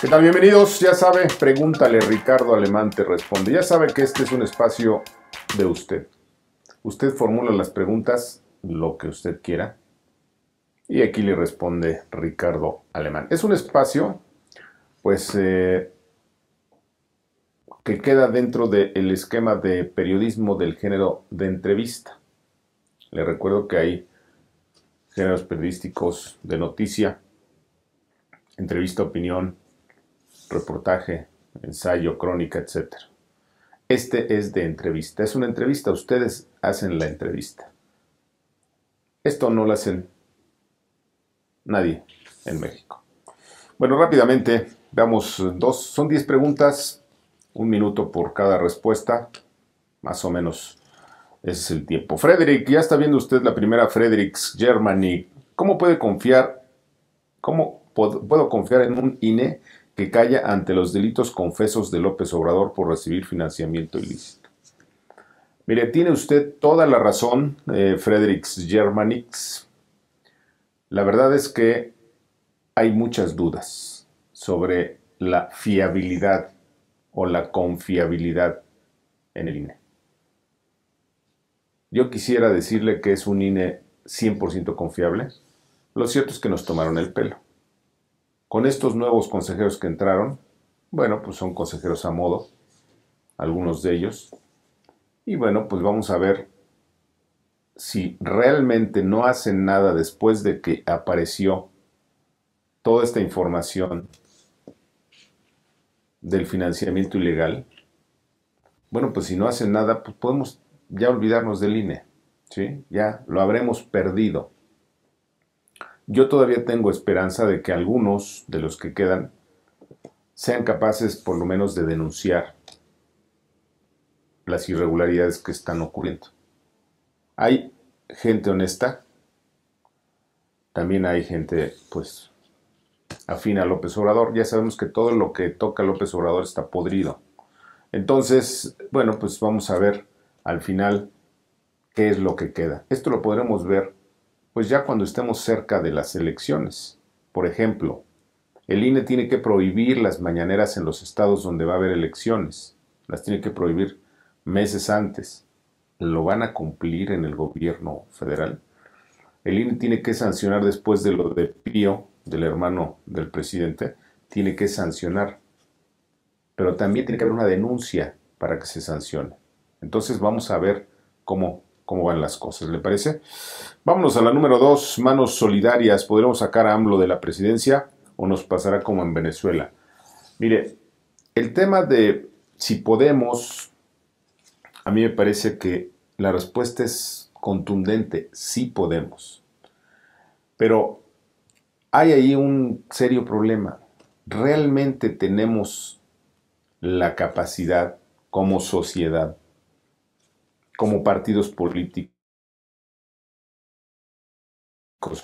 ¿Qué tal? Bienvenidos. Ya sabe, pregúntale, Ricardo Alemán te responde. Ya sabe que este es un espacio de usted. Usted formula las preguntas lo que usted quiera. Y aquí le responde Ricardo Alemán. Es un espacio, pues, eh, que queda dentro del esquema de periodismo del género de entrevista. Le recuerdo que hay géneros periodísticos de noticia, entrevista, opinión, reportaje, ensayo, crónica, etc. Este es de entrevista. Es una entrevista. Ustedes hacen la entrevista. Esto no lo hacen nadie en México. Bueno, rápidamente, veamos dos. Son 10 preguntas, un minuto por cada respuesta. Más o menos ese es el tiempo. Frederick, ya está viendo usted la primera Fredericks Germany. ¿Cómo puede confiar? ¿Cómo puedo, confiar en un INE que calla ante los delitos confesos de López Obrador por recibir financiamiento ilícito. Mire, tiene usted toda la razón, eh, Fredericks Germanix. La verdad es que hay muchas dudas sobre la fiabilidad o la confiabilidad en el INE. Yo quisiera decirle que es un INE 100% confiable. Lo cierto es que nos tomaron el pelo. Con estos nuevos consejeros que entraron, bueno, pues son consejeros a modo, algunos de ellos, y bueno, pues vamos a ver si realmente no hacen nada después de que apareció toda esta información del financiamiento ilegal, bueno, pues si no hacen nada, pues podemos ya olvidarnos del INE, ¿sí? Ya lo habremos perdido. Yo todavía tengo esperanza de que algunos de los que quedan sean capaces por lo menos de denunciar las irregularidades que están ocurriendo. Hay gente honesta, también hay gente pues afina a López Obrador. Ya sabemos que todo lo que toca López Obrador está podrido. Entonces, bueno, pues vamos a ver al final qué es lo que queda. Esto lo podremos ver pues ya cuando estemos cerca de las elecciones. Por ejemplo, el INE tiene que prohibir las mañaneras en los estados donde va a haber elecciones. Las tiene que prohibir meses antes. ¿Lo van a cumplir en el gobierno federal? El INE tiene que sancionar después de lo de Pío, del hermano del presidente, tiene que sancionar. Pero también tiene que haber una denuncia para que se sancione. Entonces vamos a ver cómo cómo van las cosas, ¿le parece? Vámonos a la número dos, manos solidarias. ¿Podremos sacar a AMLO de la presidencia o nos pasará como en Venezuela? Mire, el tema de si podemos, a mí me parece que la respuesta es contundente, sí podemos. Pero hay ahí un serio problema. ¿Realmente tenemos la capacidad como sociedad como partidos políticos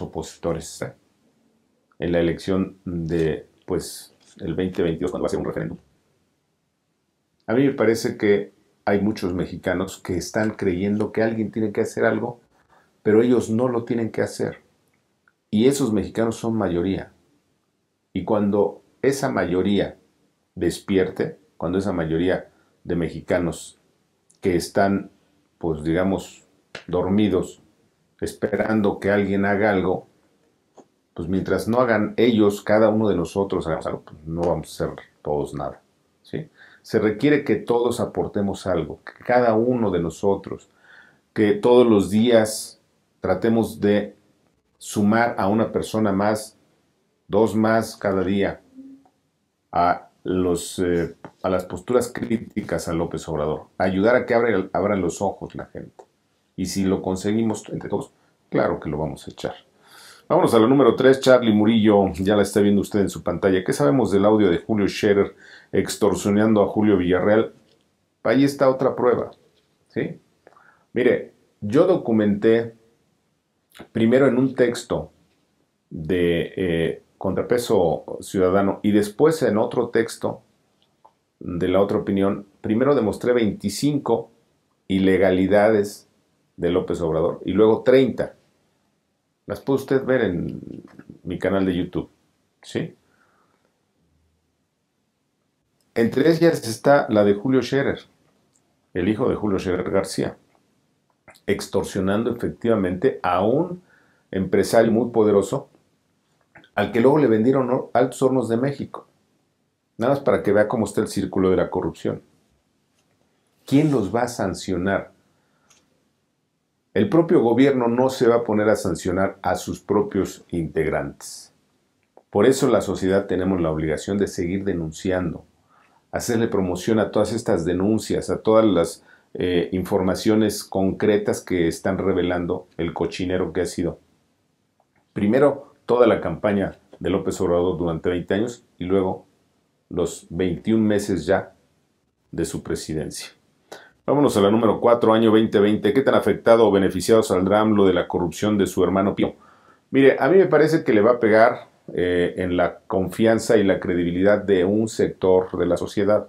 opositores ¿eh? en la elección de, pues, el 2022, cuando va a ser un referéndum. A mí me parece que hay muchos mexicanos que están creyendo que alguien tiene que hacer algo, pero ellos no lo tienen que hacer. Y esos mexicanos son mayoría. Y cuando esa mayoría despierte, cuando esa mayoría de mexicanos que están pues digamos, dormidos, esperando que alguien haga algo, pues mientras no hagan ellos, cada uno de nosotros hagamos algo, pues, no vamos a ser todos nada. ¿sí? Se requiere que todos aportemos algo, que cada uno de nosotros, que todos los días tratemos de sumar a una persona más, dos más cada día, a eh, a las posturas críticas a López Obrador, ayudar a que abra, abran los ojos la gente. Y si lo conseguimos entre todos, claro que lo vamos a echar. Vámonos a lo número 3, Charlie Murillo, ya la está viendo usted en su pantalla. ¿Qué sabemos del audio de Julio Scherer extorsionando a Julio Villarreal? Ahí está otra prueba. ¿sí? Mire, yo documenté primero en un texto de eh, contrapeso ciudadano, y después en otro texto de la otra opinión, primero demostré 25 ilegalidades de López Obrador y luego 30. Las puede usted ver en mi canal de YouTube. ¿Sí? Entre ellas está la de Julio Scherer, el hijo de Julio Scherer García, extorsionando efectivamente a un empresario muy poderoso al que luego le vendieron Altos Hornos de México. Nada más para que vea cómo está el círculo de la corrupción. ¿Quién los va a sancionar? El propio gobierno no se va a poner a sancionar a sus propios integrantes. Por eso la sociedad tenemos la obligación de seguir denunciando, hacerle promoción a todas estas denuncias, a todas las eh, informaciones concretas que están revelando el cochinero que ha sido. Primero, toda la campaña de López Obrador durante 20 años y luego los 21 meses ya de su presidencia. Vámonos a la número 4, año 2020. ¿Qué tan afectado o beneficiado saldrá lo de la corrupción de su hermano Pío? Mire, a mí me parece que le va a pegar eh, en la confianza y la credibilidad de un sector de la sociedad.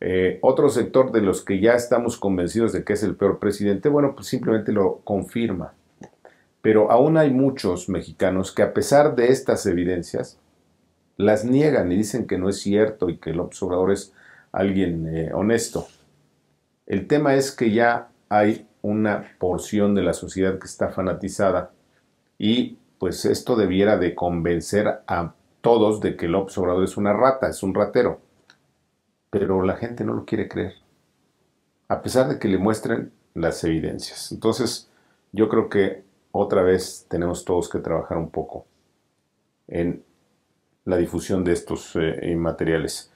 Eh, otro sector de los que ya estamos convencidos de que es el peor presidente, bueno, pues simplemente lo confirma. Pero aún hay muchos mexicanos que a pesar de estas evidencias, las niegan y dicen que no es cierto y que el observador es alguien eh, honesto. El tema es que ya hay una porción de la sociedad que está fanatizada y pues esto debiera de convencer a todos de que el observador es una rata, es un ratero. Pero la gente no lo quiere creer, a pesar de que le muestren las evidencias. Entonces, yo creo que otra vez tenemos todos que trabajar un poco en la difusión de estos eh, materiales.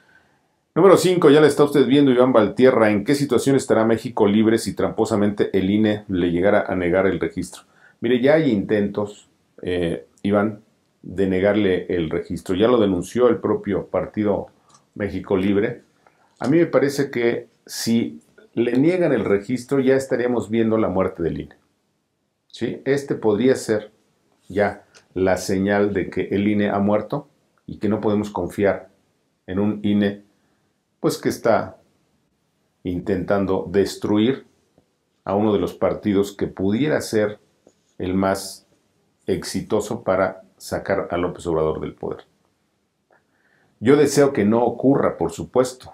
Número 5, ya le está usted viendo Iván Valtierra, ¿en qué situación estará México libre si tramposamente el INE le llegara a negar el registro? Mire, ya hay intentos, eh, Iván, de negarle el registro, ya lo denunció el propio partido México Libre. A mí me parece que si le niegan el registro ya estaríamos viendo la muerte del INE. Este podría ser ya la señal de que el INE ha muerto y que no podemos confiar en un INE pues que está intentando destruir a uno de los partidos que pudiera ser el más exitoso para sacar a López Obrador del poder. Yo deseo que no ocurra, por supuesto,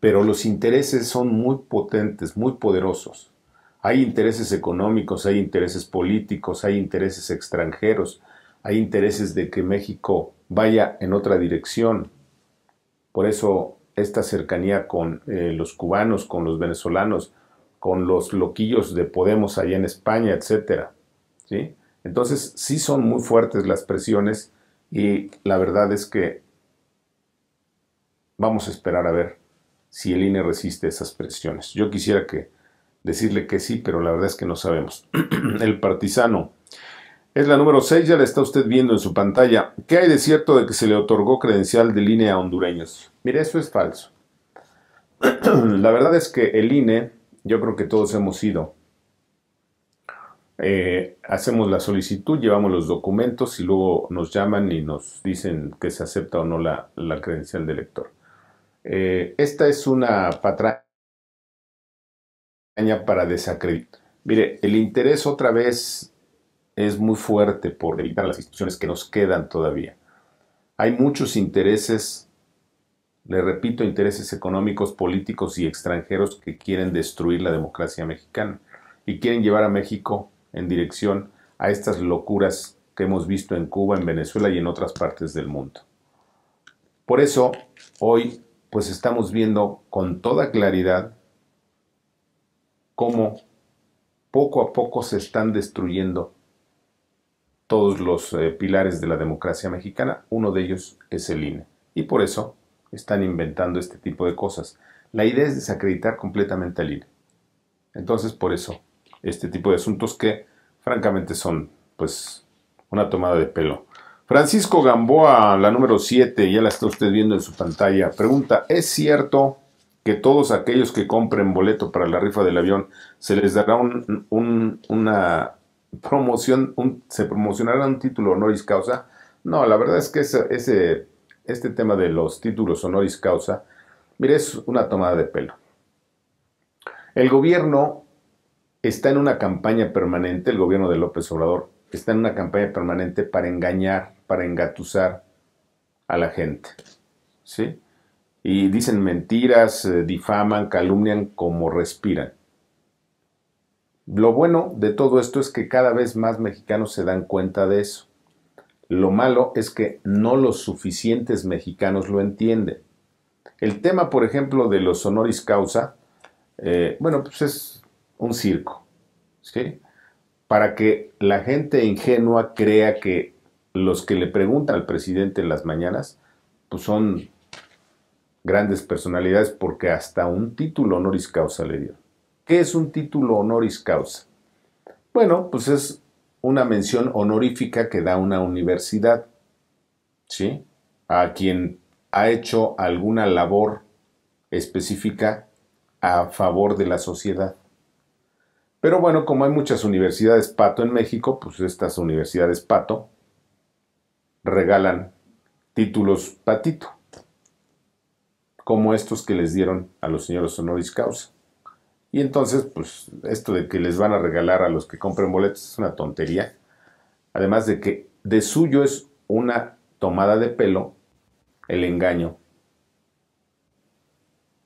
pero los intereses son muy potentes, muy poderosos. Hay intereses económicos, hay intereses políticos, hay intereses extranjeros, hay intereses de que México vaya en otra dirección. Por eso esta cercanía con eh, los cubanos, con los venezolanos, con los loquillos de Podemos allá en España, etcétera. ¿sí? Entonces sí son muy fuertes las presiones y la verdad es que vamos a esperar a ver si el INE resiste esas presiones. Yo quisiera que decirle que sí, pero la verdad es que no sabemos. el partisano. Es la número 6, ya la está usted viendo en su pantalla. ¿Qué hay de cierto de que se le otorgó credencial del INE a hondureños? Mire, eso es falso. la verdad es que el INE, yo creo que todos hemos ido. Eh, hacemos la solicitud, llevamos los documentos y luego nos llaman y nos dicen que se acepta o no la, la credencial de lector. Eh, esta es una patra para desacreditar. Mire, el interés otra vez es muy fuerte por evitar las instituciones que nos quedan todavía. Hay muchos intereses, le repito, intereses económicos, políticos y extranjeros que quieren destruir la democracia mexicana y quieren llevar a México en dirección a estas locuras que hemos visto en Cuba, en Venezuela y en otras partes del mundo. Por eso, hoy, pues estamos viendo con toda claridad cómo poco a poco se están destruyendo todos los eh, pilares de la democracia mexicana. Uno de ellos es el INE. Y por eso están inventando este tipo de cosas. La idea es desacreditar completamente al INE. Entonces, por eso, este tipo de asuntos que francamente son, pues, una tomada de pelo. Francisco Gamboa, la número 7, ya la está usted viendo en su pantalla, pregunta, ¿es cierto que todos aquellos que compren boleto para la rifa del avión se les dará una promoción, se promocionará un título honoris causa. No, la verdad es que este tema de los títulos honoris causa, mire, es una tomada de pelo. El gobierno está en una campaña permanente, el gobierno de López Obrador está en una campaña permanente para engañar, para engatusar a la gente. ¿Sí? y dicen mentiras, eh, difaman, calumnian como respiran. Lo bueno de todo esto es que cada vez más mexicanos se dan cuenta de eso. Lo malo es que no los suficientes mexicanos lo entienden. El tema, por ejemplo, de los honoris causa, eh, bueno, pues es un circo, Para que la gente ingenua crea que los que le preguntan al presidente en las mañanas, pues son grandes personalidades porque hasta un título honoris causa le dio. ¿Qué es un título honoris causa? Bueno, pues es una mención honorífica que da una universidad, ¿sí? A quien ha hecho alguna labor específica a favor de la sociedad. Pero bueno, como hay muchas universidades pato en México, pues estas universidades pato regalan títulos patito como estos que les dieron a los señores honoris causa. Y entonces, pues esto de que les van a regalar a los que compren boletos es una tontería. Además de que de suyo es una tomada de pelo el engaño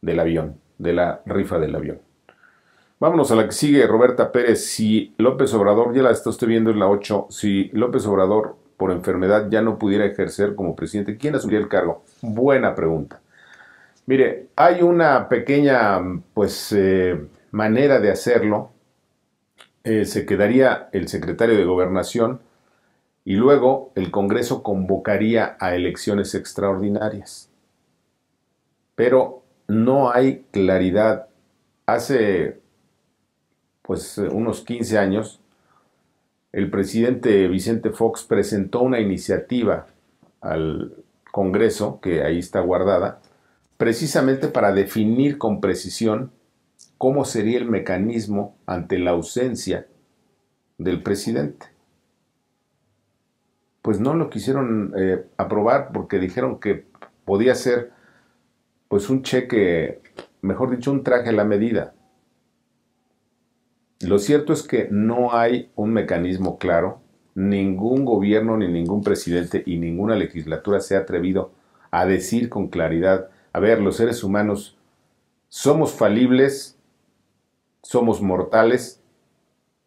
del avión, de la rifa del avión. Vámonos a la que sigue, Roberta Pérez. Si López Obrador, ya la estoy viendo en la 8, si López Obrador por enfermedad ya no pudiera ejercer como presidente, ¿quién asumiría el cargo? Buena pregunta. Mire, hay una pequeña pues, eh, manera de hacerlo. Eh, se quedaría el secretario de gobernación y luego el Congreso convocaría a elecciones extraordinarias. Pero no hay claridad. Hace pues unos 15 años el presidente Vicente Fox presentó una iniciativa al Congreso que ahí está guardada precisamente para definir con precisión cómo sería el mecanismo ante la ausencia del presidente. Pues no lo quisieron eh, aprobar porque dijeron que podía ser pues un cheque, mejor dicho, un traje a la medida. Lo cierto es que no hay un mecanismo claro, ningún gobierno ni ningún presidente y ninguna legislatura se ha atrevido a decir con claridad a ver, los seres humanos somos falibles, somos mortales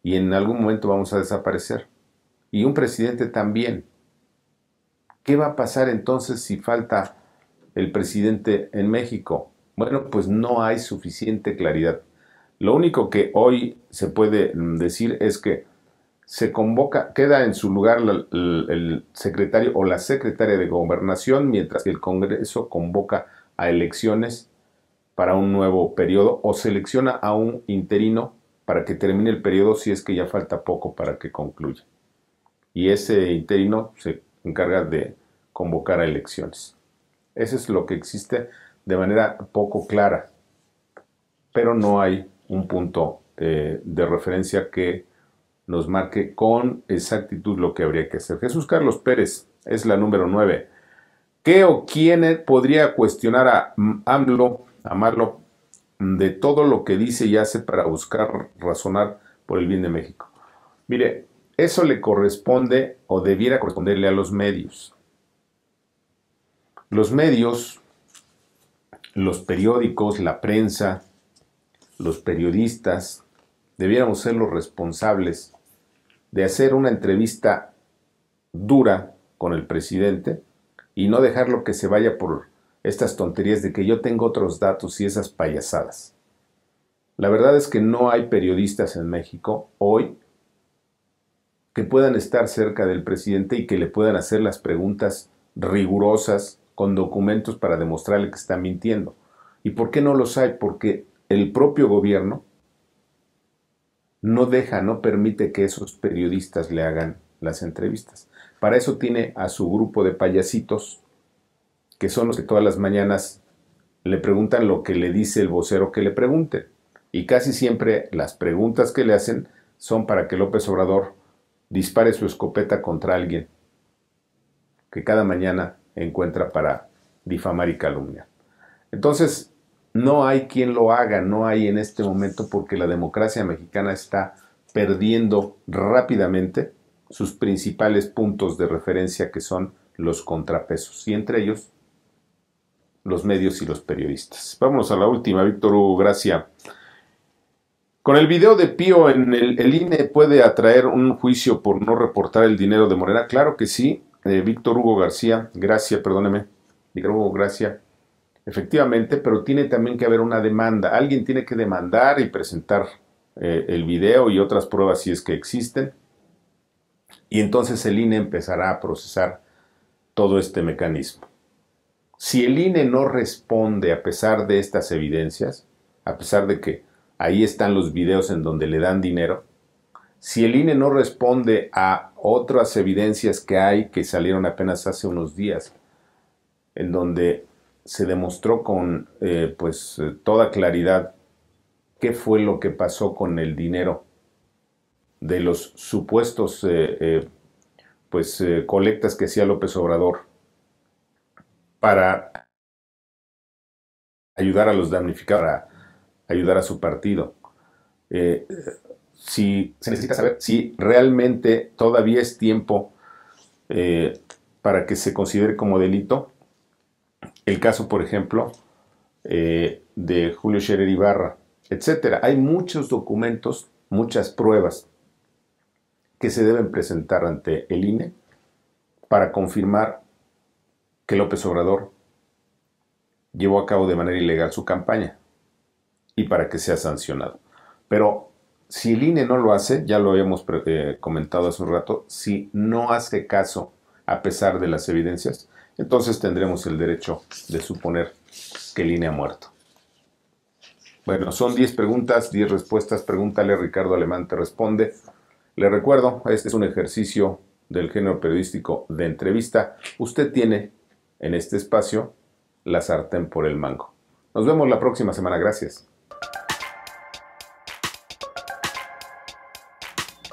y en algún momento vamos a desaparecer. Y un presidente también. ¿Qué va a pasar entonces si falta el presidente en México? Bueno, pues no hay suficiente claridad. Lo único que hoy se puede mm, decir es que se convoca, queda en su lugar el, el secretario o la secretaria de gobernación mientras que el Congreso convoca a elecciones para un nuevo periodo o selecciona a un interino para que termine el periodo si es que ya falta poco para que concluya. Y ese interino se encarga de convocar a elecciones. Eso es lo que existe de manera poco clara, pero no hay un punto eh, de referencia que nos marque con exactitud lo que habría que hacer. Jesús Carlos Pérez es la número 9. ¿Qué o quién e podría cuestionar a AMLO, de todo lo que dice y hace para buscar razonar por el bien de México? Mire, eso le corresponde o debiera corresponderle a los medios. Los medios, los periódicos, la prensa, los periodistas, debiéramos ser los responsables de hacer una entrevista dura con el presidente y no dejarlo que se vaya por estas tonterías de que yo tengo otros datos y esas payasadas. La verdad es que no hay periodistas en México hoy que puedan estar cerca del presidente y que le puedan hacer las preguntas rigurosas con documentos para demostrarle que está mintiendo. ¿Y por qué no los hay? Porque el propio gobierno no deja, no permite que esos periodistas le hagan las entrevistas. Para eso tiene a su grupo de payasitos, que son los que todas las mañanas le preguntan lo que le dice el vocero que le pregunte. Y casi siempre las preguntas que le hacen son para que López Obrador dispare su escopeta contra alguien que cada mañana encuentra para difamar y calumniar. Entonces, no hay quien lo haga, no hay en este momento porque la democracia mexicana está perdiendo rápidamente sus principales puntos de referencia que son los contrapesos y entre ellos los medios y los periodistas. Vámonos a la última, Víctor Hugo Gracia. Con el video de Pío en el, INE puede atraer un juicio por no reportar el dinero de Morena. Claro que sí, eh, Víctor Hugo García, Gracia, perdóneme, Víctor Hugo Gracia, efectivamente, pero tiene también que haber una demanda. Alguien tiene que demandar y presentar eh, el video y otras pruebas si es que existen y entonces el INE empezará a procesar todo este mecanismo. Si el INE no responde a pesar de estas evidencias, a pesar de que ahí están los videos en donde le dan dinero, si el INE no responde a otras evidencias que hay que salieron apenas hace unos días, en donde se demostró con eh, pues eh, toda claridad qué fue lo que pasó con el dinero de los supuestos eh, eh, pues, eh, colectas que hacía López Obrador para ayudar a los damnificados, para ayudar a su partido. si se necesita saber si realmente todavía es tiempo para que se considere como delito el caso, por ejemplo, de Julio Scherer Ibarra, etcétera. Hay muchos documentos, muchas pruebas que se deben presentar ante el INE para confirmar que López Obrador llevó a cabo de manera ilegal su campaña y para que sea sancionado. Pero si el INE no lo hace, ya lo habíamos eh, comentado hace un rato, si no hace caso a pesar de las evidencias, entonces tendremos el derecho de suponer que el INE ha muerto. Bueno, son 10 preguntas, 10 respuestas. Pregúntale, Ricardo Alemán te responde. Le recuerdo, este es un ejercicio del género periodístico de entrevista. Usted tiene en este espacio la sartén por el mango. Nos vemos la próxima semana. Gracias.